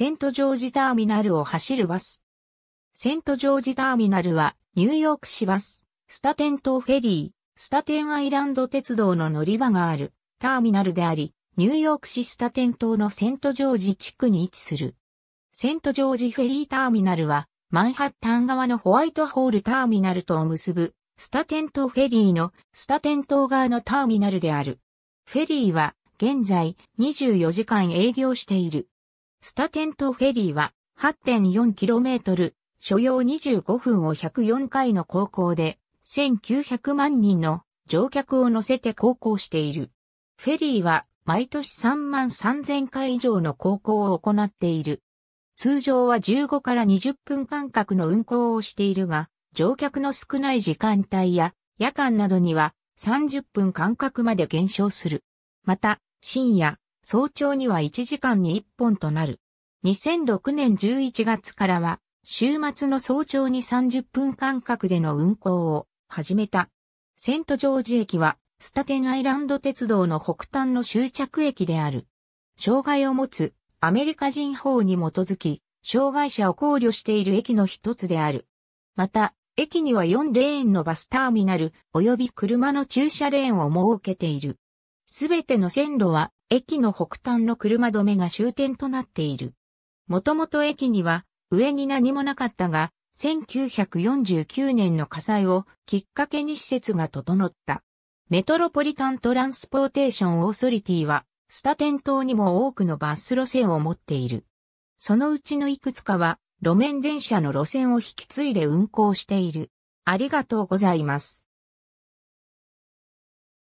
セントジョージターミナルを走るバス。セントジョージターミナルは、ニューヨーク市バス、スタテン島フェリー、スタテンアイランド鉄道の乗り場がある、ターミナルであり、ニューヨーク市スタテン島のセントジョージ地区に位置する。セントジョージフェリーターミナルは、マンハッタン側のホワイトホールターミナルとを結ぶ、スタテン島フェリーのスタテン島側のターミナルである。フェリーは、現在24時間営業している。スタテントフェリーは 8.4km、所要25分を104回の航行で、1900万人の乗客を乗せて航行している。フェリーは毎年3万3000回以上の航行を行っている。通常は15から20分間隔の運行をしているが、乗客の少ない時間帯や夜間などには30分間隔まで減少する。また、深夜、早朝には1時間に1本となる。2006年11月からは、週末の早朝に30分間隔での運行を始めた。セントジョージ駅は、スタテンアイランド鉄道の北端の終着駅である。障害を持つアメリカ人法に基づき、障害者を考慮している駅の一つである。また、駅には4レーンのバスターミナル、及び車の駐車レーンを設けている。すべての線路は駅の北端の車止めが終点となっている。もともと駅には上に何もなかったが、1949年の火災をきっかけに施設が整った。メトロポリタントランスポーテーションオーソリティは、スタテン島にも多くのバス路線を持っている。そのうちのいくつかは、路面電車の路線を引き継いで運行している。ありがとうございます。